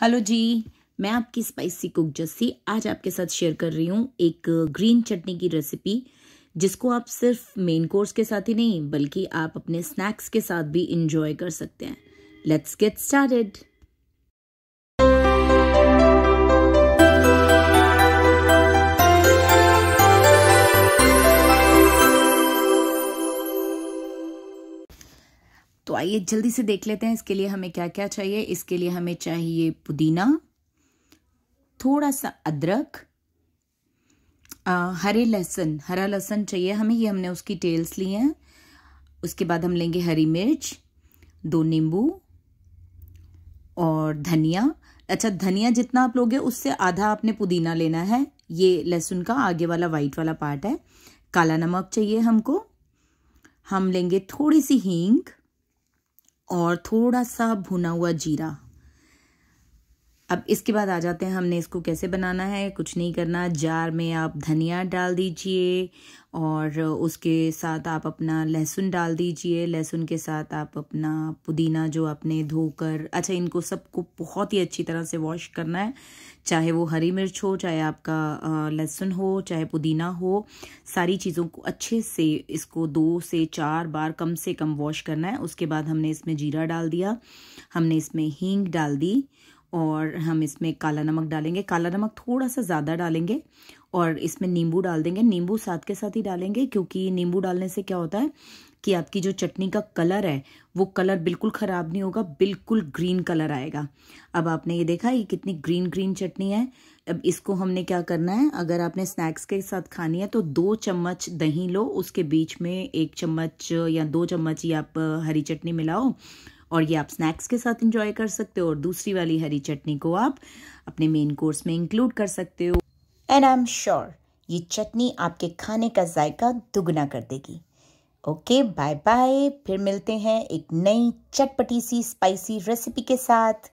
hello जी मैं आपकी spicy cook Jassi आज आपके साथ शेयर कर रही हूँ एक ग्रीन चटनी की रेसिपी जिसको आप सिर्फ मेन कोर्स के साथ ही नहीं बल्कि आप अपने स्नैक्स के साथ भी इंजॉय कर सकते हैं लेट्स गेट स्टार्टेड तो आइए जल्दी से देख लेते हैं इसके लिए हमें क्या क्या चाहिए इसके लिए हमें चाहिए पुदीना थोड़ा सा अदरक हरे लहसुन हरा लहसुन चाहिए हमें ये हमने उसकी टेल्स ली हैं उसके बाद हम लेंगे हरी मिर्च दो नींबू और धनिया अच्छा धनिया जितना आप लोगे उससे आधा आपने पुदीना लेना है ये लहसुन का आगे वाला वाइट वाला पार्ट है काला नमक चाहिए हमको हम लेंगे थोड़ी सी हींग और थोड़ा सा भुना हुआ जीरा अब इसके बाद आ जाते हैं हमने इसको कैसे बनाना है कुछ नहीं करना जार में आप धनिया डाल दीजिए और उसके साथ आप अपना लहसुन डाल दीजिए लहसुन के साथ आप अपना पुदीना जो आपने धोकर अच्छा इनको सबको बहुत ही अच्छी तरह से वॉश करना है चाहे वो हरी मिर्च हो चाहे आपका लहसुन हो चाहे पुदीना हो सारी चीज़ों को अच्छे से इसको दो से चार बार कम से कम वॉश करना है उसके बाद हमने इसमें जीरा डाल दिया हमने इसमें हींग डाल दी और हम इसमें काला नमक डालेंगे काला नमक थोड़ा सा ज़्यादा डालेंगे और इसमें नींबू डाल देंगे नींबू साथ के साथ ही डालेंगे क्योंकि नींबू डालने से क्या होता है कि आपकी जो चटनी का कलर है वो कलर बिल्कुल ख़राब नहीं होगा बिल्कुल ग्रीन कलर आएगा अब आपने ये देखा ये कितनी ग्रीन ग्रीन चटनी है अब इसको हमने क्या करना है अगर आपने स्नैक्स के साथ खानी है तो दो चम्मच दही लो उसके बीच में एक चम्मच या दो चम्मच ही आप हरी चटनी मिलाओ और ये आप स्नैक्स के साथ इंजॉय कर सकते हो और दूसरी वाली हरी चटनी को आप अपने मेन कोर्स में इंक्लूड कर सकते हो एंड आई एम श्योर ये चटनी आपके खाने का जायका दुगना कर देगी ओके बाय बाय फिर मिलते हैं एक नई चटपटी सी स्पाइसी रेसिपी के साथ